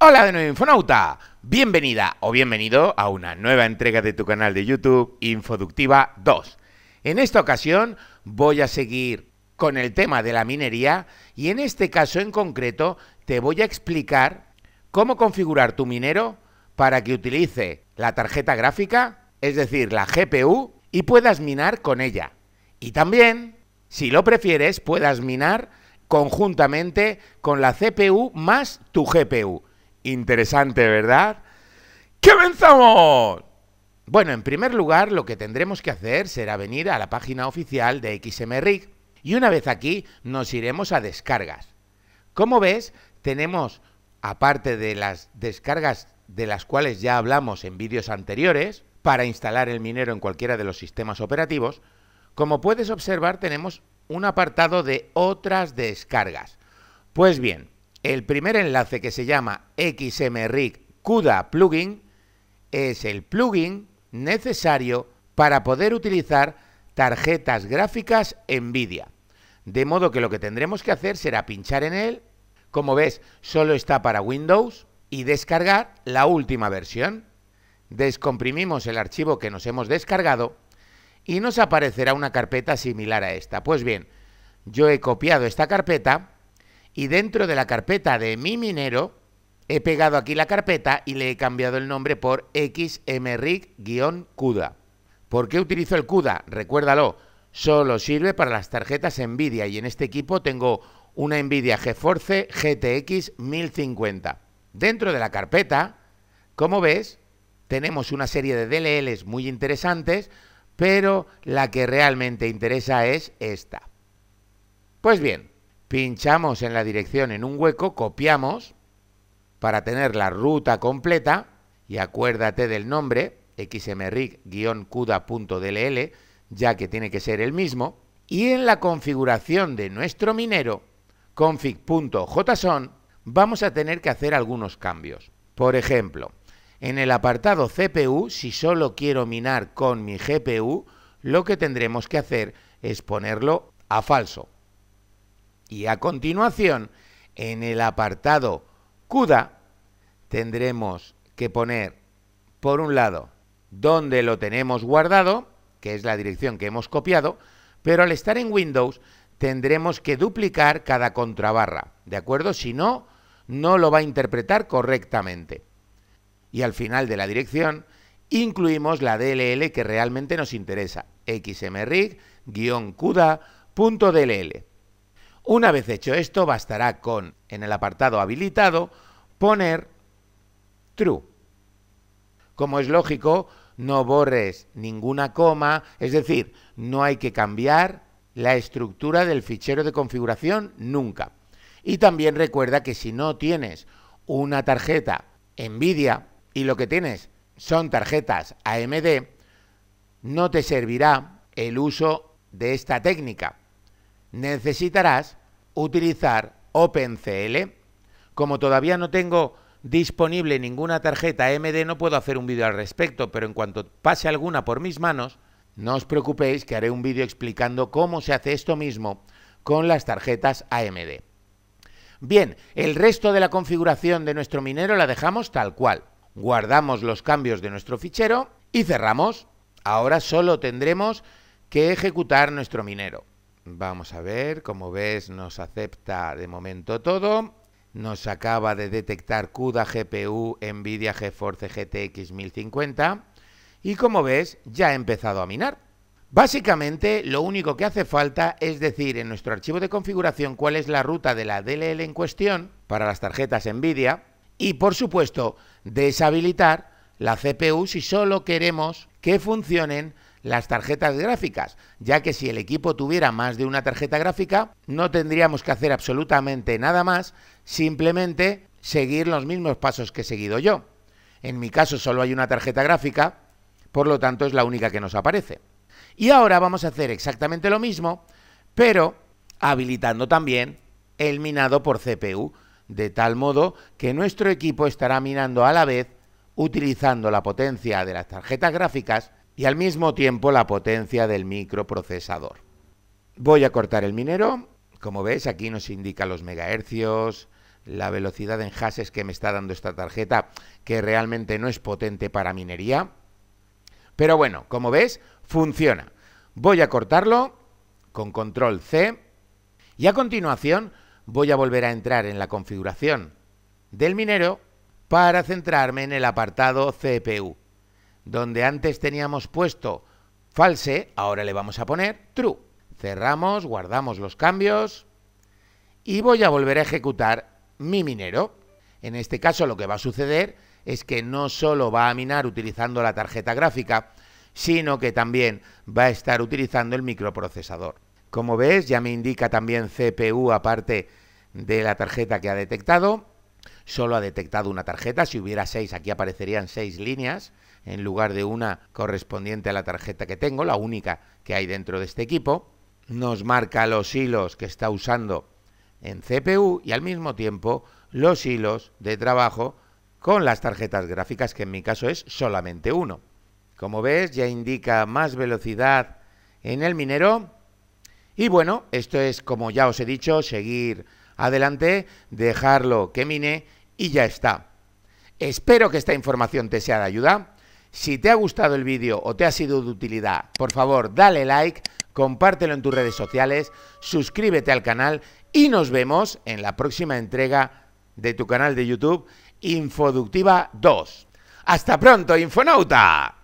Hola de nuevo Infonauta, bienvenida o bienvenido a una nueva entrega de tu canal de YouTube Infoductiva 2. En esta ocasión voy a seguir con el tema de la minería y en este caso en concreto te voy a explicar cómo configurar tu minero para que utilice la tarjeta gráfica, es decir, la GPU, y puedas minar con ella. Y también, si lo prefieres, puedas minar conjuntamente con la CPU más tu GPU. Interesante, ¿verdad? ¿Qué Bueno, en primer lugar, lo que tendremos que hacer será venir a la página oficial de XMRig y una vez aquí nos iremos a descargas. Como ves, tenemos, aparte de las descargas de las cuales ya hablamos en vídeos anteriores, para instalar el minero en cualquiera de los sistemas operativos, como puedes observar tenemos un apartado de otras descargas. Pues bien, el primer enlace que se llama XMRig CUDA Plugin es el plugin necesario para poder utilizar tarjetas gráficas NVIDIA. De modo que lo que tendremos que hacer será pinchar en él. Como ves, solo está para Windows y descargar la última versión. Descomprimimos el archivo que nos hemos descargado y nos aparecerá una carpeta similar a esta. Pues bien, yo he copiado esta carpeta y dentro de la carpeta de mi minero he pegado aquí la carpeta y le he cambiado el nombre por xmrig-cuda. ¿Por qué utilizo el CUDA? Recuérdalo, solo sirve para las tarjetas Nvidia y en este equipo tengo una Nvidia GeForce GTX 1050. Dentro de la carpeta, como ves, tenemos una serie de DLLs muy interesantes, pero la que realmente interesa es esta. Pues bien, pinchamos en la dirección en un hueco, copiamos para tener la ruta completa y acuérdate del nombre xmrig-cuda.dll ya que tiene que ser el mismo y en la configuración de nuestro minero config.json vamos a tener que hacer algunos cambios. Por ejemplo, en el apartado CPU, si solo quiero minar con mi GPU, lo que tendremos que hacer es ponerlo a falso. Y a continuación, en el apartado CUDA, tendremos que poner, por un lado, donde lo tenemos guardado, que es la dirección que hemos copiado, pero al estar en Windows tendremos que duplicar cada contrabarra, ¿de acuerdo? Si no, no lo va a interpretar correctamente. Y al final de la dirección incluimos la DLL que realmente nos interesa, xmrig-cuda.dll. Una vez hecho esto, bastará con, en el apartado habilitado, poner true. Como es lógico, no borres ninguna coma, es decir, no hay que cambiar la estructura del fichero de configuración nunca. Y también recuerda que si no tienes una tarjeta NVIDIA y lo que tienes son tarjetas AMD, no te servirá el uso de esta técnica. Necesitarás utilizar OpenCL. Como todavía no tengo disponible ninguna tarjeta AMD, no puedo hacer un vídeo al respecto, pero en cuanto pase alguna por mis manos, no os preocupéis que haré un vídeo explicando cómo se hace esto mismo con las tarjetas AMD. Bien, el resto de la configuración de nuestro minero la dejamos tal cual. Guardamos los cambios de nuestro fichero y cerramos. Ahora solo tendremos que ejecutar nuestro minero. Vamos a ver, como ves nos acepta de momento todo. Nos acaba de detectar CUDA GPU Nvidia GeForce GTX 1050 y como ves ya ha empezado a minar. Básicamente lo único que hace falta es decir en nuestro archivo de configuración cuál es la ruta de la DLL en cuestión para las tarjetas Nvidia y por supuesto deshabilitar la CPU si solo queremos que funcionen las tarjetas gráficas, ya que si el equipo tuviera más de una tarjeta gráfica, no tendríamos que hacer absolutamente nada más, simplemente seguir los mismos pasos que he seguido yo. En mi caso solo hay una tarjeta gráfica, por lo tanto es la única que nos aparece. Y ahora vamos a hacer exactamente lo mismo, pero habilitando también el minado por CPU, de tal modo que nuestro equipo estará minando a la vez utilizando la potencia de las tarjetas gráficas y al mismo tiempo la potencia del microprocesador. Voy a cortar el minero. Como veis, aquí nos indica los megahercios, la velocidad en hashes que me está dando esta tarjeta, que realmente no es potente para minería. Pero bueno, como ves, funciona. Voy a cortarlo con control C y a continuación voy a volver a entrar en la configuración del minero para centrarme en el apartado CPU donde antes teníamos puesto false, ahora le vamos a poner true. Cerramos, guardamos los cambios y voy a volver a ejecutar mi minero. En este caso lo que va a suceder es que no solo va a minar utilizando la tarjeta gráfica, sino que también va a estar utilizando el microprocesador. Como ves, ya me indica también CPU aparte de la tarjeta que ha detectado solo ha detectado una tarjeta. Si hubiera seis, aquí aparecerían seis líneas en lugar de una correspondiente a la tarjeta que tengo, la única que hay dentro de este equipo. Nos marca los hilos que está usando en CPU y al mismo tiempo los hilos de trabajo con las tarjetas gráficas, que en mi caso es solamente uno. Como ves, ya indica más velocidad en el minero. Y bueno, esto es, como ya os he dicho, seguir adelante, dejarlo que mine y ya está. Espero que esta información te sea de ayuda. Si te ha gustado el vídeo o te ha sido de utilidad, por favor dale like, compártelo en tus redes sociales, suscríbete al canal y nos vemos en la próxima entrega de tu canal de YouTube Infoductiva 2. Hasta pronto, Infonauta.